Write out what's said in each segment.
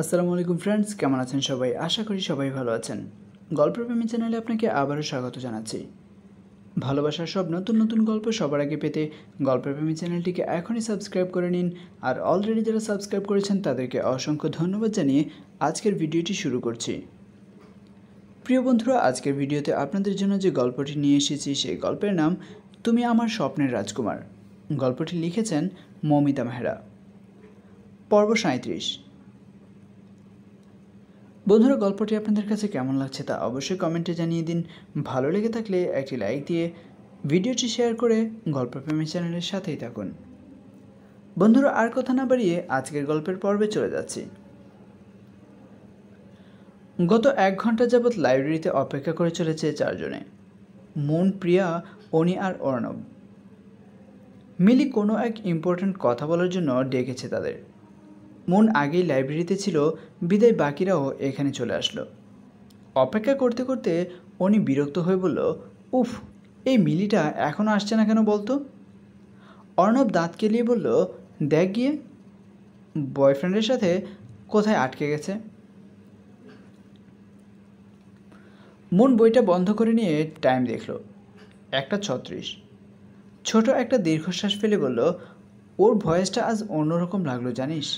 আসসালামু আলাইকুম ফ্রেন্ডস কেমন আছেন সবাই আশা করি সবাই ভালো আছেন গল্প প্রেমী চ্যানেলে আপনাকে আবারও স্বাগত জানাচ্ছি ভালোবাসার সব নতুন নতুন গল্প সবার আগে পেতে গল্পপ্রেমী প্রেমী চ্যানেলটিকে এখনই সাবস্ক্রাইব করে নিন আর অলরেডি যারা সাবস্ক্রাইব করেছেন তাদেরকে অসংখ্য ধন্যবাদ জানিয়ে আজকের ভিডিওটি শুরু করছি প্রিয় বন্ধুরা আজকের ভিডিওতে আপনাদের জন্য যে গল্পটি নিয়ে এসেছি সেই গল্পের নাম তুমি আমার স্বপ্নের রাজকুমার গল্পটি লিখেছেন মমিতা মেহরা পর্ব সাঁত্রিশ বন্ধুরা গল্পটি আপনাদের কাছে কেমন লাগছে তা অবশ্যই কমেন্টে জানিয়ে দিন ভালো লেগে থাকলে একটি লাইক দিয়ে ভিডিওটি শেয়ার করে গল্পপ্রেমী চ্যানেলের সাথেই থাকুন বন্ধুরা আর কথা না বাড়িয়ে আজকের গল্পের পর্বে চলে যাচ্ছি গত এক ঘন্টা যাবৎ লাইব্রেরিতে অপেক্ষা করে চলেছে চারজনে মন প্রিয়া অনি আর অর্ণব মিলি কোনো এক ইম্পর্ট্যান্ট কথা বলার জন্য ডেকেছে তাদের মন আগেই লাইব্রেরিতে ছিল বিদায় বাকিরাও এখানে চলে আসলো অপেক্ষা করতে করতে অনি বিরক্ত হয়ে বলল উফ এই মিলিটা এখনও আসছে না কেন বলতো অর্ণব দাঁত কেলিয়ে বলল দেখ গিয়ে বয়ফ্রেন্ডের সাথে কোথায় আটকে গেছে মন বইটা বন্ধ করে নিয়ে টাইম দেখল একটা ছত্রিশ ছোট একটা দীর্ঘশ্বাস ফেলে বলল ওর ভয়েসটা আজ অন্যরকম লাগলো জানিস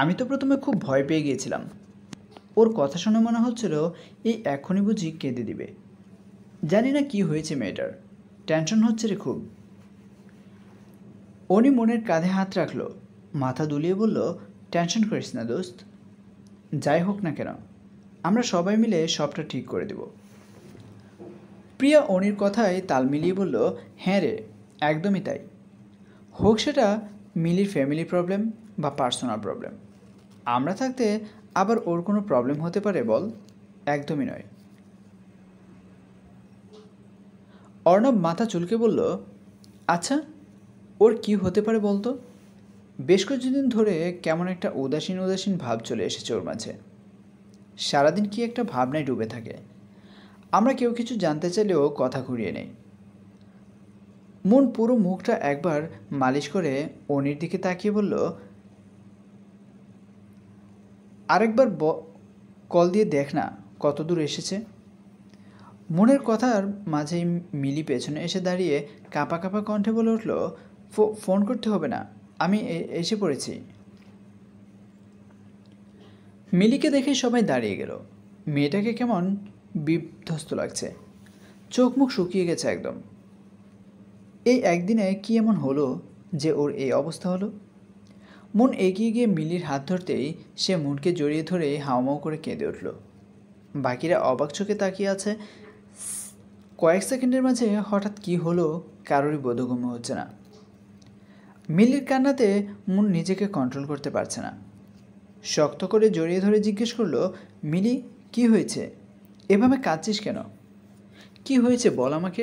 আমি তো প্রথমে খুব ভয় পেয়ে গিয়েছিলাম ওর কথা শুনে মনে হচ্ছিল এই এখনই বুঝি কেঁদে দিবে জানি না কি হয়েছে মেয়েটার টেনশন হচ্ছে রে খুব অনি মনের কাঁধে হাত রাখলো মাথা দুলিয়ে বলল টেনশন করিস না দোস্ত যাই হোক না কেন আমরা সবাই মিলে সবটা ঠিক করে দেব প্রিয়া অনির কথায় তাল মিলিয়ে বলল হ্যাঁ রে একদমই তাই হোক সেটা মিলির ফ্যামিলি প্রবলেম বা পার্সোনাল প্রবলেম আমরা থাকতে আবার ওর কোনো প্রবলেম হতে পারে বল একদমই নয় অর্ণব মাথা চুলকে বলল আচ্ছা ওর কি হতে পারে বলতো বেশ কিছুদিন ধরে কেমন একটা উদাসীন উদাসীন ভাব চলে এসেছে ওর মাঝে সারাদিন কি একটা ভাবনায় ডুবে থাকে আমরা কেউ কিছু জানতে চাইলেও কথা ঘুরিয়ে নেই মন পুরো মুখটা একবার মালিশ করে অনির দিকে তাকিয়ে বলল আরেকবার কল দিয়ে দেখ না কত দূর এসেছে মনের কথার মাঝেই মিলি পেছনে এসে দাঁড়িয়ে কাঁপা কাঁপা কণ্ঠে বলে উঠল ফোন করতে হবে না আমি এসে পড়েছি মিলিকে দেখে সবাই দাঁড়িয়ে গেল মেয়েটাকে কেমন বিধ্বস্ত লাগছে চোখ মুখ শুকিয়ে গেছে একদম এই একদিনে কি এমন হলো যে ওর এই অবস্থা হলো মন এগিয়ে গিয়ে মিলির হাত ধরতেই সে মনকে জড়িয়ে ধরে হাওমাও করে কেঁদে উঠল বাকিরা অবাক চোখে তাকিয়ে আছে কয়েক সেকেন্ডের মাঝে হঠাৎ কি হলো কারোরই বোধগম্য হচ্ছে না মিলির কান্নাতে মন নিজেকে কন্ট্রোল করতে পারছে না শক্ত করে জড়িয়ে ধরে জিজ্ঞেস করলো মিলি কি হয়েছে এভাবে কাঁদছিস কেন কি হয়েছে বল আমাকে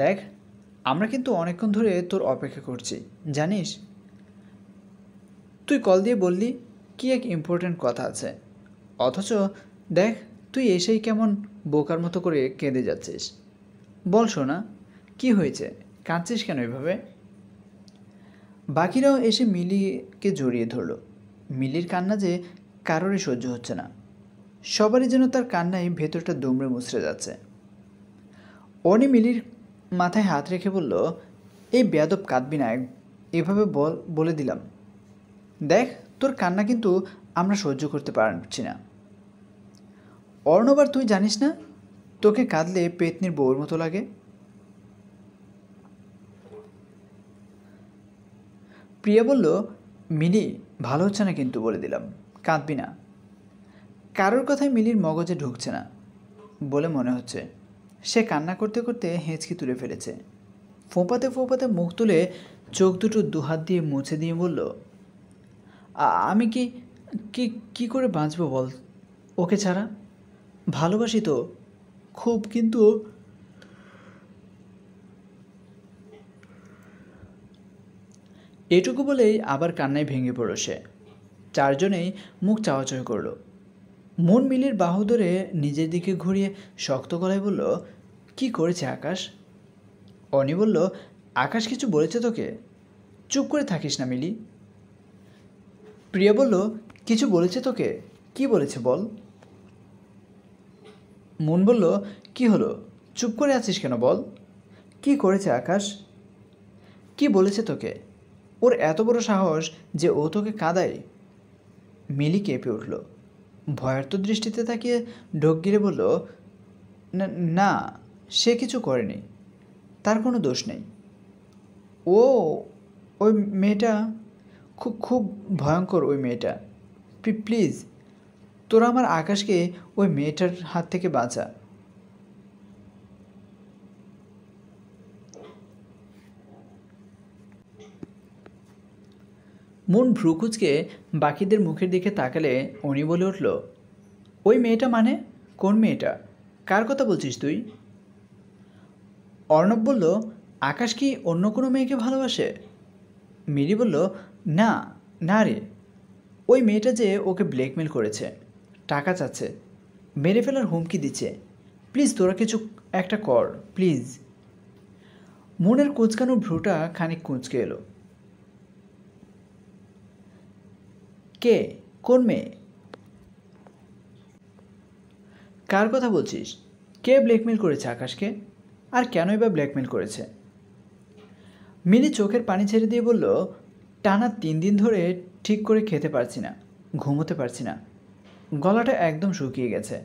দেখ আমরা কিন্তু অনেকক্ষণ ধরে তোর অপেক্ষা করছি জানিস তুই কল দিয়ে বললি কি এক ইম্পর্টেন্ট কথা আছে অথচ দেখ তুই এসেই কেমন বোকার মতো করে কেঁদে যাচ্ছিস বল শোনা কি হয়েছে কাঁদছিস কেন এভাবে বাকিরাও এসে মিলিকে জড়িয়ে ধরল মিলির কান্না যে কারোরই সহ্য হচ্ছে না সবারই যেন তার কান্নায় ভেতরটা দুমড়ে মুচড়ে যাচ্ছে অনি মিলির মাথায় হাত রেখে বলল এই বেয়াদব কাঁদবি না এভাবে বল বলে দিলাম দেখ তোর কান্না কিন্তু আমরা সহ্য করতে পারছি না অর্ণব আর তুই জানিস না তোকে কাঁদলে পেতনির বউর মতো লাগে প্রিয়া বলল মিলি ভালো হচ্ছে না কিন্তু বলে দিলাম কাঁদবি না কারোর কথায় মিলির মগজে ঢুকছে না বলে মনে হচ্ছে সে কান্না করতে করতে হেঁচকি তুলে ফেলেছে ফোঁপাতে ফোঁপাতে মুখ তুলে চোখ দুটো দুহাত দিয়ে মুছে দিয়ে বলল আমি কি কি কী করে বাঁচবো বল ওকে ছাড়া ভালোবাসি তো খুব কিন্তু এটুকু বলেই আবার কান্নায় ভেঙে পড়ল সে চারজনেই মুখ চাওয়াচয় করল মন মিলির বাহু ধরে নিজের দিকে ঘুরিয়ে শক্ত গলায় বলল কি করেছে আকাশ অনি বলল আকাশ কিছু বলেছে তোকে চুপ করে থাকিস না মিলি প্রিয়া বলল কিছু বলেছে তোকে কি বলেছে বল মন বলল কি হলো চুপ করে আছিস কেন বল কি করেছে আকাশ কি বলেছে তোকে ওর এত বড় সাহস যে ও তোকে কাদায় মিলি কেঁপে উঠল ভয়ার্থ দৃষ্টিতে তাকিয়ে ঢোক গিরে বলল না সে কিছু করেনি তার কোনো দোষ নেই ও ওই মেয়েটা খুব খুব ভয়ঙ্কর ওই মেয়েটা প্লিজ তোরা আমার আকাশকে ওই মেয়েটার হাত থেকে বাঁচা মন ভ্রুকুচকে বাকিদের মুখের দিকে তাকালে উনি বলে উঠল ওই মেয়েটা মানে কোন মেয়েটা কার কথা বলছিস তুই অর্ণব বলল আকাশ কি অন্য কোনো মেয়েকে ভালোবাসে মিরি বলল না না রে ওই মেয়েটা যে ওকে ব্ল্যাকমেল করেছে টাকা চাচ্ছে মেরে ফেলার হুমকি দিচ্ছে প্লিজ তোরা কিছু একটা কর প্লিজ মনের কুচকানো ভ্রুটা খানিক কুঁচকে এলো কে কোন মেয়ে কার কথা বলছিস কে ব্ল্যাকমেল করেছে আকাশকে আর কেনই বা ব্ল্যাকমেল করেছে মিনি চোখের পানি ছেড়ে দিয়ে বলল টানা তিন দিন ধরে ঠিক করে খেতে পারছি না ঘুমোতে পারছি না গলাটা একদম শুকিয়ে গেছে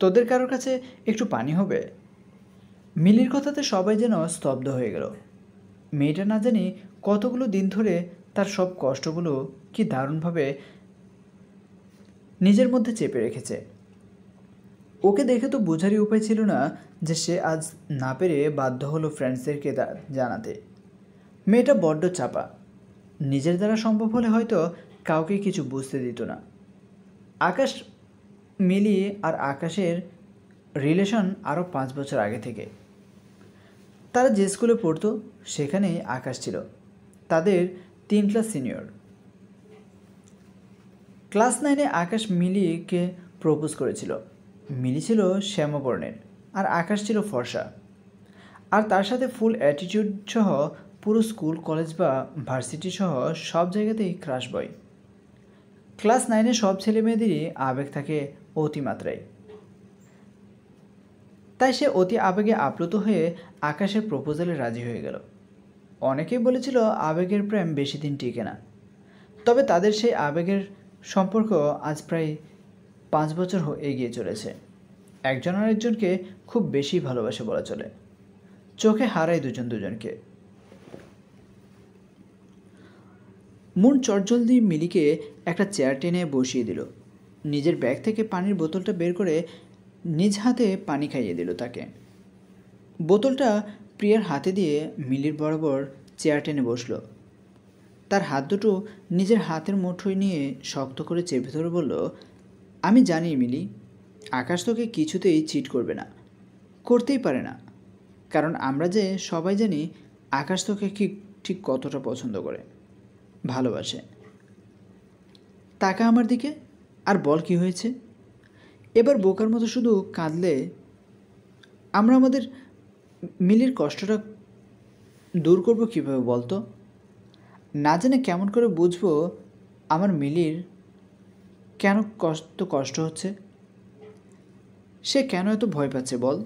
তোদের কারোর কাছে একটু পানি হবে মিলির কথাতে সবাই যেন স্তব্ধ হয়ে গেল মেয়েটা না জানি কতগুলো দিন ধরে তার সব কষ্টগুলো কি দারুণভাবে নিজের মধ্যে চেপে রেখেছে ওকে দেখে তো বোঝারই উপায় ছিল না যে সে আজ না পেরে বাধ্য হলো ফ্রেন্ডসদেরকে জানাতে মেয়েটা বড্ড চাপা নিজের দ্বারা সম্ভব হলে হয়তো কাউকে কিছু বুঝতে দিত না আকাশ মিলি আর আকাশের রিলেশন আরও পাঁচ বছর আগে থেকে তারা যে স্কুলে পড়তো সেখানেই আকাশ ছিল তাদের তিন ক্লাস সিনিয়র ক্লাস নাইনে আকাশ মিলিকে প্রপোজ করেছিল মিলি ছিল শ্যামবর্ণের আর আকাশ ছিল ফর্সা আর তার সাথে ফুল অ্যাটিটিউড সহ পুরো স্কুল কলেজ বা ভার্সিটি সহ সব জায়গাতেই ক্রাশ বয় ক্লাস নাইনে সব ছেলে মেয়েদেরই আবেগ থাকে অতিমাত্রায় তাই সে অতি আবেগে আপ্লুত হয়ে আকাশের প্রপোজালে রাজি হয়ে গেল অনেকেই বলেছিল আবেগের প্রেম বেশি দিন টিকে না তবে তাদের সেই আবেগের সম্পর্ক আজ প্রায় পাঁচ বছর এগিয়ে চলেছে একজন আরেকজনকে খুব বেশি ভালোবাসে বলা চলে চোখে হারায় দুজন দুজনকে মন চটজলদি মিলিকে একটা চেয়ার টেনে বসিয়ে দিল নিজের ব্যাগ থেকে পানির বোতলটা বের করে নিজ হাতে পানি খাইয়ে দিল তাকে বোতলটা প্রিয়ার হাতে দিয়ে মিলির বরাবর চেয়ার টেনে বসলো তার হাত দুটো নিজের হাতের মুঠোয় নিয়ে শক্ত করে চেপে ধরে বলল আমি জানি মিলি আকাশ তোকে কিছুতেই চিট করবে না করতেই পারে না কারণ আমরা যে সবাই জানি আকাশ তোকে ঠিক কতটা পছন্দ করে ভালোবাসে তাকা আমার দিকে আর বল কি হয়েছে এবার বোকার মতো শুধু কাঁদলে আমরা আমাদের মিলির কষ্টটা দূর করব কীভাবে বলতো না জেনে কেমন করে বুঝবো আমার মিলির কেন কষ্ট কষ্ট হচ্ছে সে কেন এত ভয় পাচ্ছে বল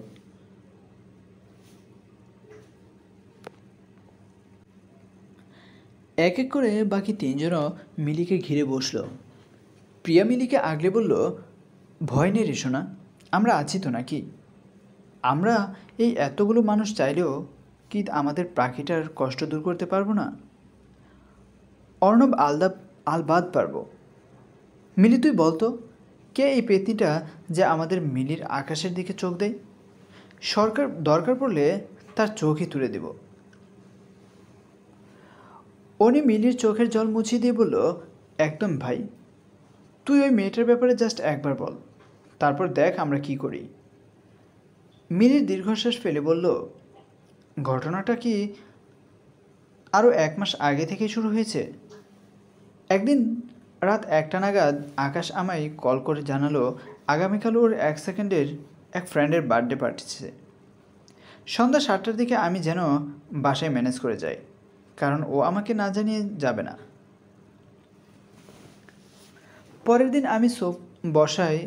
এক এক করে বাকি তিনজনও মিলিকে ঘিরে বসল প্রিয়া মিলিকে আগলে বলল ভয় নেই রে সোনা আমরা আছি তো নাকি আমরা এই এতগুলো মানুষ চাইলেও কি আমাদের পাখিটার কষ্ট দূর করতে পারবো না অর্ণব আলদা আলবাদ পারব মিলি তুই বলতো কে এই পেতনিটা যে আমাদের মিলির আকাশের দিকে চোখ দেয় সরকার দরকার পড়লে তার চোখই তুলে দেবো পনি মিলির চোখের জল মুছিয়ে দিয়ে বলল একদম ভাই তুই ওই মেয়েটার ব্যাপারে জাস্ট একবার বল তারপর দেখ আমরা কি করি মিলির দীর্ঘশ্বাস ফেলে বলল ঘটনাটা কি আরও এক মাস আগে থেকে শুরু হয়েছে একদিন রাত একটা নাগাদ আকাশ আমায় কল করে জানালো আগামীকাল ওর এক সেকেন্ডের এক ফ্রেন্ডের বার্থডে পাঠিয়েছে সন্ধ্যা সাতটার দিকে আমি যেন বাসায় ম্যানেজ করে যাই কারণ ও আমাকে না জানিয়ে যাবে না পরের দিন আমি সব বসায়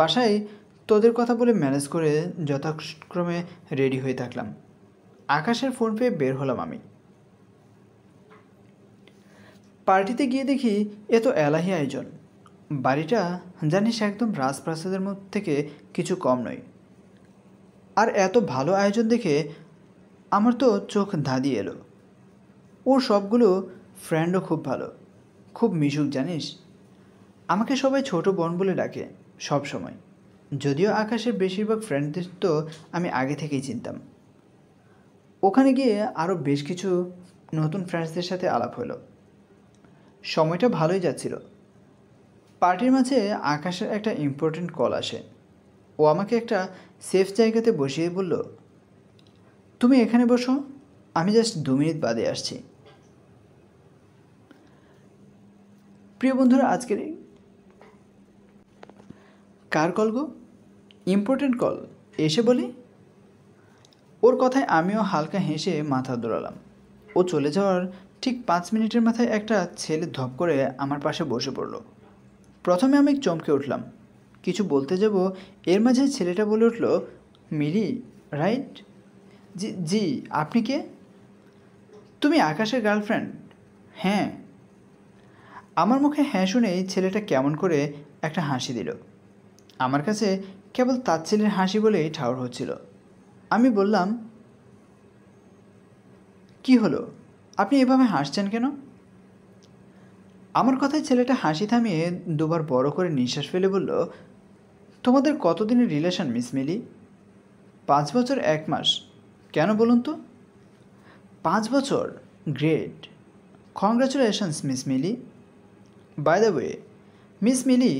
বাসায় তোদের কথা বলে ম্যানেজ করে যথাক্রমে রেডি হয়ে থাকলাম আকাশের ফোন পেয়ে বের হলাম আমি পার্টিতে গিয়ে দেখি এ তো এলাহি আয়োজন বাড়িটা জানিস একদম রাজপ্রাসাদের মধ্যে থেকে কিছু কম নয় আর এত ভালো আয়োজন দেখে আমার তো চোখ ধাঁধিয়ে এলো ওর সবগুলো ফ্রেন্ডও খুব ভালো খুব মিশুক জানিস আমাকে সবাই ছোট বোন বলে ডাকে সব সময় যদিও আকাশের বেশিরভাগ ফ্রেন্ডদের তো আমি আগে থেকেই চিনতাম ওখানে গিয়ে আরও বেশ কিছু নতুন ফ্রেন্ডসদের সাথে আলাপ হলো সময়টা ভালোই যাচ্ছিল পার্টির মাঝে আকাশের একটা ইম্পর্টেন্ট কল আসে ও আমাকে একটা সেফ জায়গাতে বসিয়ে বলল তুমি এখানে বসো আমি জাস্ট দু মিনিট বাদে আসছি প্রিয় বন্ধুরা আজকের কার কল গো ইম্পর্টেন্ট কল এসে বলি ওর কথায় আমিও হালকা হেসে মাথা দৌড়ালাম ও চলে যাওয়ার ঠিক পাঁচ মিনিটের মাথায় একটা ছেলে ধপ করে আমার পাশে বসে পড়ল প্রথমে আমি চমকে উঠলাম কিছু বলতে যাব এর মাঝে ছেলেটা বলে উঠল মিরি রাইট জি জি আপনি কে তুমি আকাশের গার্লফ্রেন্ড হ্যাঁ আমার মুখে হ্যাঁ শুনেই ছেলেটা কেমন করে একটা হাসি দিল আমার কাছে কেবল তার ছেলের হাসি বলেই ঠাউর হচ্ছিল আমি বললাম কি হলো আপনি এভাবে হাসছেন কেন আমার কথায় ছেলেটা হাসি থামিয়ে দুবার বড় করে নিঃশ্বাস ফেলে বলল তোমাদের কতদিনের রিলেশন মিস মিলি পাঁচ বছর এক মাস কেন বলুন তো পাঁচ বছর great congratulations miss Mili by the way miss Mili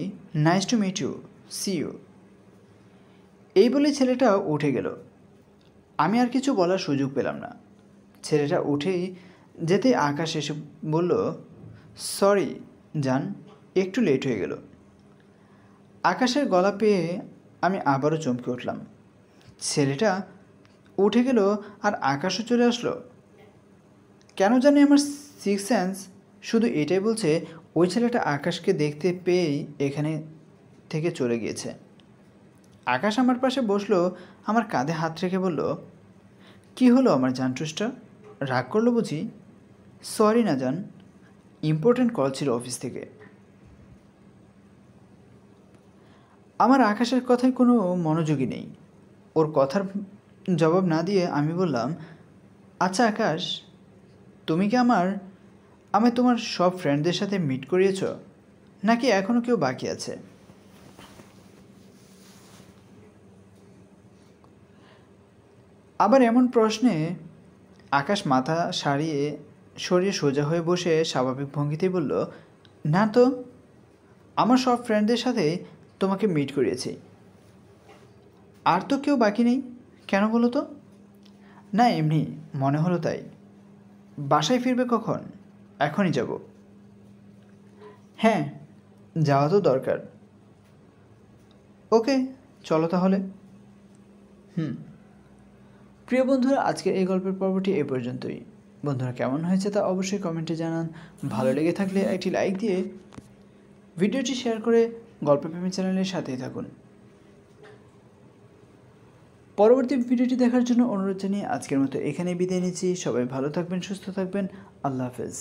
nice to meet you see you এই বলে ছেলেটা উঠে গেল আমি আর কিছু বলার সুযোগ পেলাম না ছেলেটা উঠেই যেতে আকাশ এসে বলল সরি যান একটু লেট হয়ে গেল আকাশের গলা পেয়ে আমি আবারও চমকে উঠলাম ছেলেটা উঠে গেল আর আকাশও চলে আসলো কেন জানি আমার সিক্স সেন্স শুধু এটাই বলছে ওই ছেলেটা আকাশকে দেখতে পেয়েই এখানে থেকে চলে গিয়েছে আকাশ আমার পাশে বসলো আমার কাঁধে হাত রেখে বলল কি হলো আমার জানটুসটা রাগ করলো বুঝি সরি না জান ইম্পর্টেন্ট কল ছিল অফিস থেকে আমার আকাশের কথায় কোনো মনোযোগী নেই ওর কথার জবাব না দিয়ে আমি বললাম আচ্ছা আকাশ তুমি কি আমার আমি তোমার সব ফ্রেন্ডদের সাথে মিট করিয়েছ নাকি এখনও কেউ বাকি আছে আবার এমন প্রশ্নে আকাশ মাথা সারিয়ে সরিয়ে সোজা হয়ে বসে স্বাভাবিক ভঙ্গিতে বলল না তো আমার সব ফ্রেন্ডদের সাথে তোমাকে মিট করিয়েছি আর তো কেউ বাকি নেই কেন বলো তো না এমনি মনে হলো তাই বাসায় ফিরবে কখন এখনই যাব হ্যাঁ যাওয়া তো দরকার ওকে চলো তাহলে হুম প্রিয় বন্ধুরা আজকের এই গল্পের পর্বটি এই পর্যন্তই বন্ধুরা কেমন হয়েছে তা অবশ্যই কমেন্টে জানান ভালো লেগে থাকলে একটি লাইক দিয়ে ভিডিওটি শেয়ার করে গল্পপ্রেমী চ্যানেলের সাথেই থাকুন পরবর্তী ভিডিওটি দেখার জন্য অনুরোধ জানিয়ে আজকের মতো এখানে বিদায় নিচ্ছি সবাই ভালো থাকবেন সুস্থ থাকবেন আল্লাহ হাফেজ